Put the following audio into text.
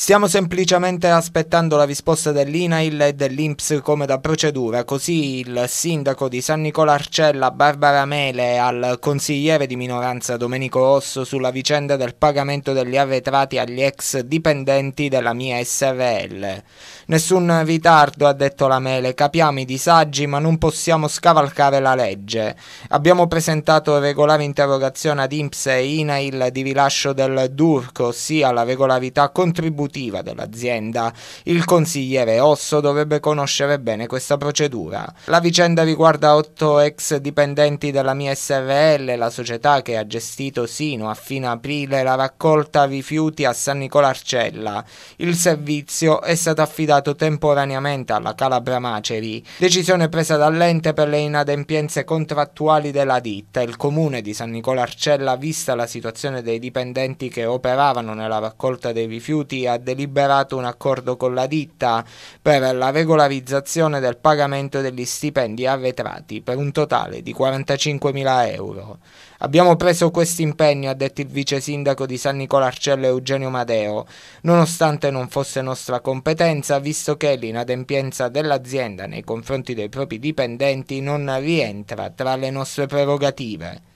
Stiamo semplicemente aspettando la risposta dell'INAIL e dell'INPS come da procedura, così il sindaco di San Arcella, Barbara Mele al consigliere di minoranza Domenico Rosso sulla vicenda del pagamento degli arretrati agli ex dipendenti della mia SRL. Nessun ritardo, ha detto la Mele, capiamo i disagi ma non possiamo scavalcare la legge. Abbiamo presentato regolare interrogazione ad INPS e INAIL di rilascio del DURCO, ossia la regolarità contributiva esecutiva dell'azienda. Il consigliere Osso dovrebbe conoscere bene questa procedura. La vicenda riguarda otto ex dipendenti della mia SRL, la società che ha gestito sino a fine aprile la raccolta rifiuti a San Nicola Arcella. Il servizio è stato affidato temporaneamente alla Calabra Maceri, decisione presa dall'ente per le inadempienze contrattuali della ditta. Il comune di San Nicola Arcella, vista la situazione dei dipendenti che operavano nella raccolta dei rifiuti, ha deliberato un accordo con la ditta per la regolarizzazione del pagamento degli stipendi arretrati per un totale di 45.000 euro. Abbiamo preso questo impegno, ha detto il vice sindaco di San Nicola Arcello Eugenio Madeo, nonostante non fosse nostra competenza, visto che l'inadempienza dell'azienda nei confronti dei propri dipendenti non rientra tra le nostre prerogative.